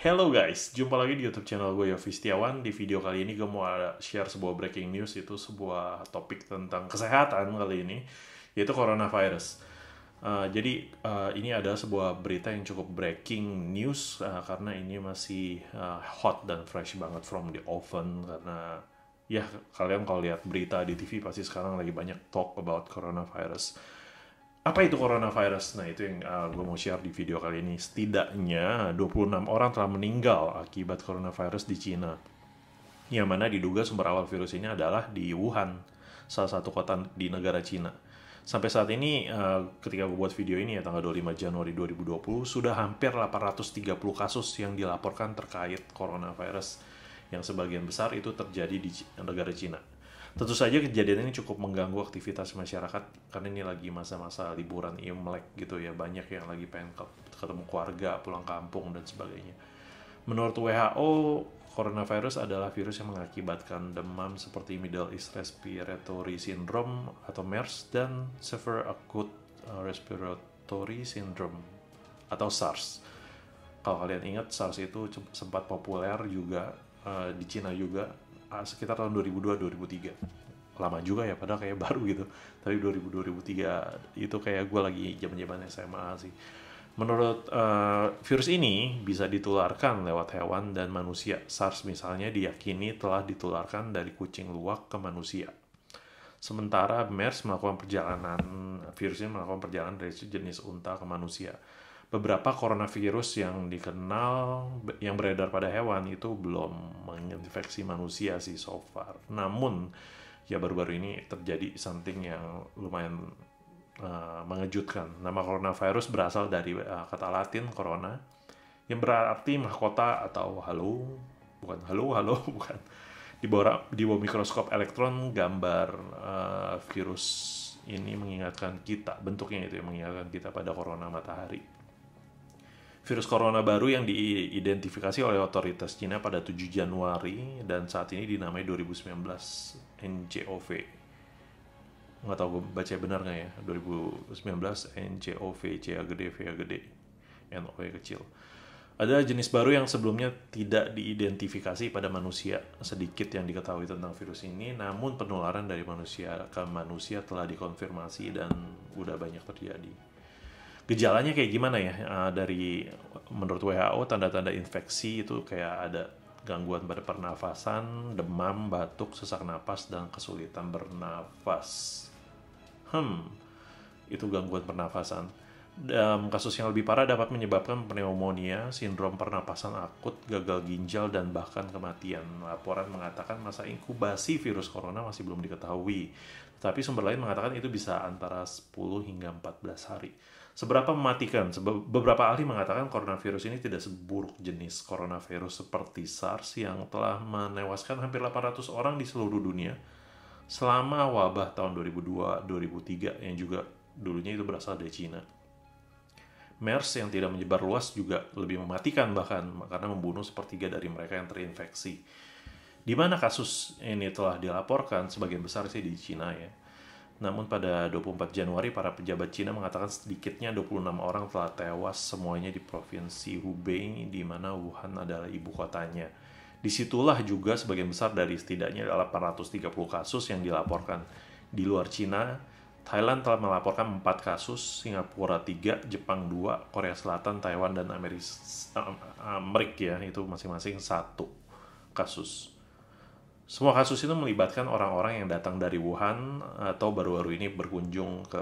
Hello guys, jumpa lagi di YouTube channel gue Yofi Setiawan. Di video kali ini gue mau share sebuah breaking news itu sebuah topik tentang kesehatan kali ini yaitu coronavirus. Uh, jadi uh, ini ada sebuah berita yang cukup breaking news uh, karena ini masih uh, hot dan fresh banget from the oven karena ya kalian kalau lihat berita di TV pasti sekarang lagi banyak talk about coronavirus apa itu coronavirus? Nah, itu yang uh, gue mau share di video kali ini. Setidaknya 26 orang telah meninggal akibat coronavirus di Cina. Yang mana diduga sumber awal virus ini adalah di Wuhan, salah satu kota di negara Cina. Sampai saat ini, uh, ketika gue buat video ini ya, tanggal 25 Januari 2020, sudah hampir 830 kasus yang dilaporkan terkait coronavirus. Yang sebagian besar itu terjadi di negara Cina. Tentu saja kejadian ini cukup mengganggu aktivitas masyarakat karena ini lagi masa-masa liburan Imlek gitu ya, banyak yang lagi pengen ketemu keluarga, pulang kampung dan sebagainya. Menurut WHO, coronavirus adalah virus yang mengakibatkan demam seperti Middle East Respiratory Syndrome atau MERS dan Severe Acute uh, Respiratory Syndrome atau SARS. Kalau kalian ingat SARS itu sempat populer juga uh, di Cina juga Ah, sekitar tahun 2002-2003 lama juga ya padahal kayak baru gitu tapi 2000-2003 itu kayak gue lagi zaman zaman SMA sih menurut uh, virus ini bisa ditularkan lewat hewan dan manusia SARS misalnya diyakini telah ditularkan dari kucing luwak ke manusia sementara MERS melakukan perjalanan virusnya melakukan perjalanan dari jenis unta ke manusia beberapa coronavirus yang dikenal yang beredar pada hewan itu belum menginfeksi manusia sih so far. Namun ya baru-baru ini terjadi something yang lumayan uh, mengejutkan. Nama coronavirus berasal dari uh, kata Latin corona yang berarti mahkota atau halo, bukan halo halo bukan. Di bawah di bawah mikroskop elektron gambar uh, virus ini mengingatkan kita bentuknya itu yang mengingatkan kita pada corona matahari Virus corona baru yang diidentifikasi oleh otoritas Cina pada 7 Januari dan saat ini dinamai 2019 NCOV. Nggak tahu gue baca benar nggak ya, 2019 NCOV, C a gede, V a gede, n o v kecil. Ada jenis baru yang sebelumnya tidak diidentifikasi pada manusia. Sedikit yang diketahui tentang virus ini, namun penularan dari manusia ke manusia telah dikonfirmasi dan udah banyak terjadi gejalanya kayak gimana ya uh, dari menurut WHO tanda-tanda infeksi itu kayak ada gangguan pada pernafasan, demam, batuk, sesak napas, dan kesulitan bernafas. Hmm, itu gangguan pernafasan. Dalam kasus yang lebih parah dapat menyebabkan pneumonia, sindrom pernapasan akut, gagal ginjal, dan bahkan kematian. Laporan mengatakan masa inkubasi virus corona masih belum diketahui. Tapi sumber lain mengatakan itu bisa antara 10 hingga 14 hari. Seberapa mematikan? Beberapa ahli mengatakan coronavirus ini tidak seburuk jenis coronavirus seperti SARS yang telah menewaskan hampir 800 orang di seluruh dunia selama wabah tahun 2002-2003 yang juga dulunya itu berasal dari Cina. MERS yang tidak menyebar luas juga lebih mematikan bahkan karena membunuh sepertiga dari mereka yang terinfeksi. Di mana kasus ini telah dilaporkan sebagian besar sih di Cina ya. Namun pada 24 Januari, para pejabat Cina mengatakan sedikitnya 26 orang telah tewas semuanya di provinsi Hubei, di mana Wuhan adalah ibu kotanya. Disitulah juga sebagian besar dari setidaknya 830 kasus yang dilaporkan. Di luar Cina, Thailand telah melaporkan 4 kasus, Singapura 3, Jepang 2, Korea Selatan, Taiwan, dan Amerika, eh, Amerika ya, itu masing-masing satu kasus. Semua kasus itu melibatkan orang-orang yang datang dari Wuhan atau baru-baru ini berkunjung ke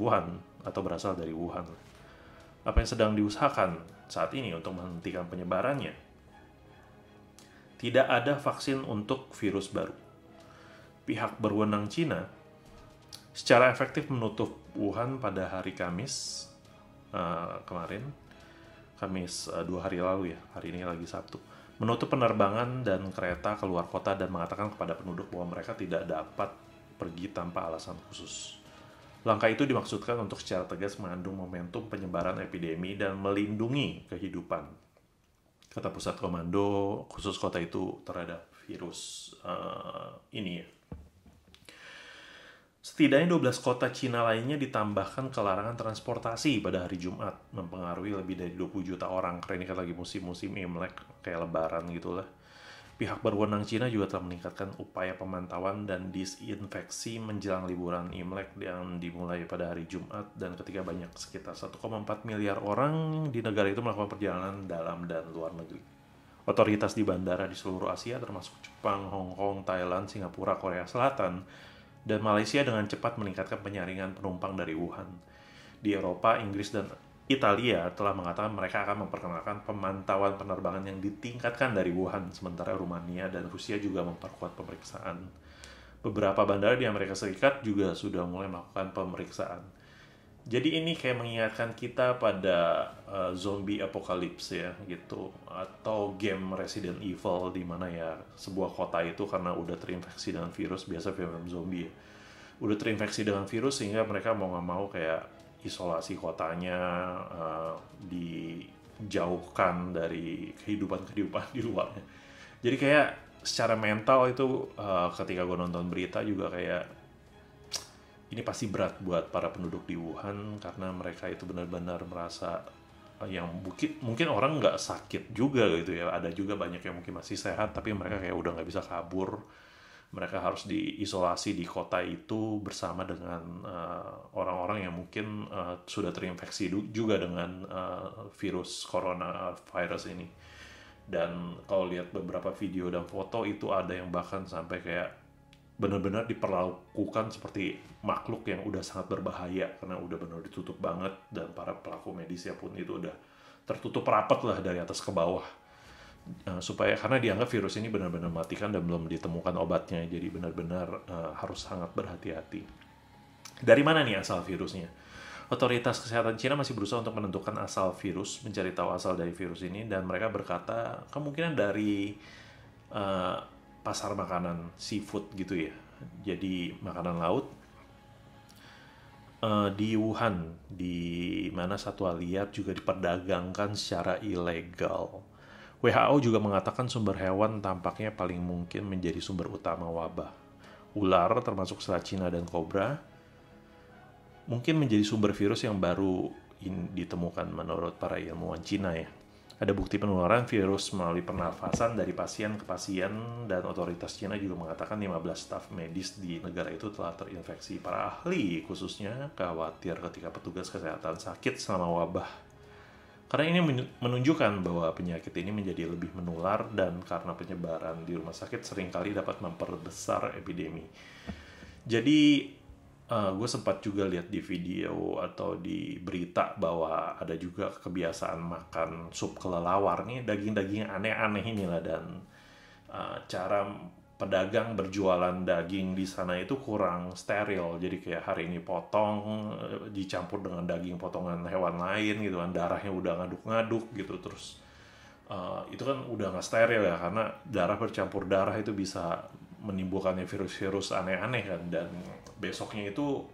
Wuhan atau berasal dari Wuhan. Apa yang sedang diusahakan saat ini untuk menghentikan penyebarannya? Tidak ada vaksin untuk virus baru. Pihak berwenang Cina secara efektif menutup Wuhan pada hari Kamis uh, kemarin, Kamis uh, dua hari lalu ya, hari ini lagi Sabtu menutup penerbangan dan kereta keluar kota dan mengatakan kepada penduduk bahwa mereka tidak dapat pergi tanpa alasan khusus. Langkah itu dimaksudkan untuk secara tegas mengandung momentum penyebaran epidemi dan melindungi kehidupan. Kata pusat komando khusus kota itu terhadap virus uh, ini ya. Setidaknya 12 kota Cina lainnya ditambahkan ke larangan transportasi pada hari Jumat, mempengaruhi lebih dari 20 juta orang, karena ini kan lagi musim-musim Imlek, kayak lebaran gitu lah. Pihak berwenang Cina juga telah meningkatkan upaya pemantauan dan disinfeksi menjelang liburan Imlek yang dimulai pada hari Jumat dan ketika banyak sekitar 1,4 miliar orang di negara itu melakukan perjalanan dalam dan luar negeri otoritas di bandara di seluruh Asia termasuk Jepang, Hong Kong, Thailand, Singapura, Korea Selatan dan Malaysia dengan cepat meningkatkan penyaringan penumpang dari Wuhan. Di Eropa, Inggris dan Italia telah mengatakan mereka akan memperkenalkan pemantauan penerbangan yang ditingkatkan dari Wuhan, sementara Rumania dan Rusia juga memperkuat pemeriksaan. Beberapa bandara di Amerika Serikat juga sudah mulai melakukan pemeriksaan. Jadi ini kayak mengingatkan kita pada uh, zombie apocalypse ya gitu atau game Resident Evil di mana ya sebuah kota itu karena udah terinfeksi dengan virus biasa film-film zombie ya. Udah terinfeksi dengan virus sehingga mereka mau nggak mau kayak isolasi kotanya uh, dijauhkan dari kehidupan-kehidupan di luarnya. Jadi kayak secara mental itu uh, ketika gue nonton berita juga kayak ini pasti berat buat para penduduk di Wuhan karena mereka itu benar-benar merasa eh, yang mungkin mungkin orang nggak sakit juga gitu ya ada juga banyak yang mungkin masih sehat tapi mereka kayak udah nggak bisa kabur mereka harus diisolasi di kota itu bersama dengan eh, orang-orang uh, yang mungkin uh, sudah terinfeksi juga dengan uh, virus corona virus ini dan kalau lihat beberapa video dan foto itu ada yang bahkan sampai kayak benar-benar diperlakukan seperti makhluk yang udah sangat berbahaya karena udah benar ditutup banget dan para pelaku medisnya pun itu udah tertutup rapat lah dari atas ke bawah uh, supaya karena dianggap virus ini benar-benar matikan dan belum ditemukan obatnya jadi benar-benar uh, harus sangat berhati-hati dari mana nih asal virusnya otoritas kesehatan Cina masih berusaha untuk menentukan asal virus mencari tahu asal dari virus ini dan mereka berkata kemungkinan dari eh, pasar makanan seafood gitu ya. Jadi makanan laut uh, di Wuhan, di mana satwa liar juga diperdagangkan secara ilegal. WHO juga mengatakan sumber hewan tampaknya paling mungkin menjadi sumber utama wabah. Ular termasuk Cina dan kobra mungkin menjadi sumber virus yang baru ditemukan menurut para ilmuwan Cina ya. Ada bukti penularan virus melalui pernafasan dari pasien ke pasien dan otoritas Cina juga mengatakan 15 staf medis di negara itu telah terinfeksi. Para ahli khususnya khawatir ketika petugas kesehatan sakit selama wabah. Karena ini menunjukkan bahwa penyakit ini menjadi lebih menular dan karena penyebaran di rumah sakit seringkali dapat memperbesar epidemi. Jadi uh, eh, gue sempat juga lihat di video atau di berita bahwa ada juga kebiasaan makan sup kelelawar nih daging-daging aneh-aneh inilah dan uh, cara pedagang berjualan daging di sana itu kurang steril jadi kayak hari ini potong eh, dicampur dengan daging potongan hewan lain gitu kan darahnya udah ngaduk-ngaduk gitu terus uh, itu kan udah nggak steril ya karena darah bercampur darah itu bisa menimbulkannya virus-virus aneh-aneh kan dan besoknya itu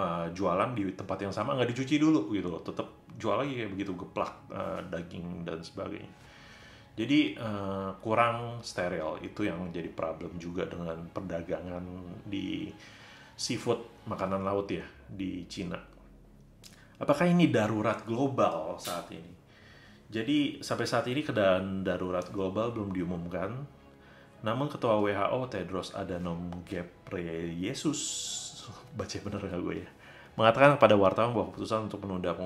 uh, jualan di tempat yang sama nggak dicuci dulu gitu loh tetap jual lagi kayak begitu geplak uh, daging dan sebagainya jadi uh, kurang steril itu yang jadi problem juga dengan perdagangan di seafood makanan laut ya di Cina apakah ini darurat global saat ini jadi sampai saat ini keadaan darurat global belum diumumkan namun Ketua WHO Tedros Adhanom Ghebreyesus, baca bener nggak gue ya, mengatakan kepada wartawan bahwa keputusan untuk menunda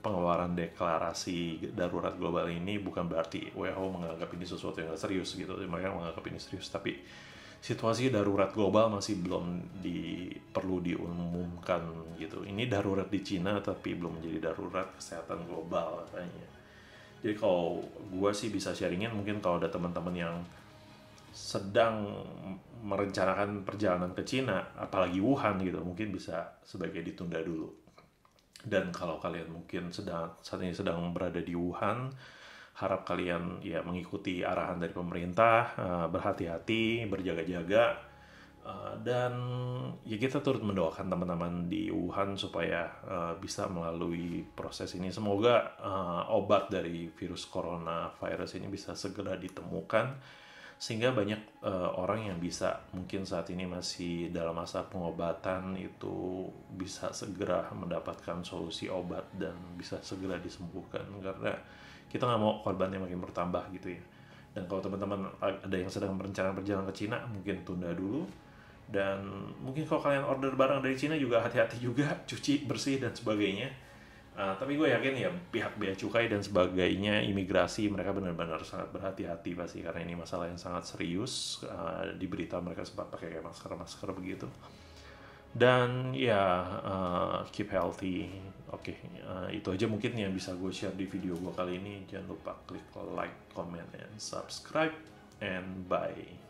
pengeluaran deklarasi darurat global ini bukan berarti WHO menganggap ini sesuatu yang serius gitu. Mereka menganggap ini serius, tapi situasi darurat global masih belum di, perlu diumumkan gitu. Ini darurat di Cina tapi belum menjadi darurat kesehatan global katanya. Jadi kalau gue sih bisa sharingin mungkin kalau ada teman-teman yang sedang merencanakan perjalanan ke Cina, apalagi Wuhan gitu, mungkin bisa sebagai ditunda dulu. Dan kalau kalian mungkin sedang saat ini sedang berada di Wuhan, harap kalian ya mengikuti arahan dari pemerintah, eh, berhati-hati, berjaga-jaga, eh, dan ya kita turut mendoakan teman-teman di Wuhan supaya eh, bisa melalui proses ini. Semoga obat dari virus corona virus ini bisa segera ditemukan sehingga banyak uh, orang yang bisa mungkin saat ini masih dalam masa pengobatan itu bisa segera mendapatkan solusi obat dan bisa segera disembuhkan karena kita nggak mau korbannya makin bertambah gitu ya dan kalau teman-teman ada yang sedang merencanakan perjalanan ke Cina mungkin tunda dulu dan mungkin kalau kalian order barang dari Cina juga hati-hati juga cuci bersih dan sebagainya Uh, tapi gue yakin ya pihak bea cukai dan sebagainya imigrasi mereka benar-benar sangat berhati-hati pasti karena ini masalah yang sangat serius uh, di berita mereka sempat pakai masker-masker begitu dan ya uh, keep healthy oke okay, uh, itu aja mungkin yang bisa gue share di video gue kali ini jangan lupa klik like comment and subscribe and bye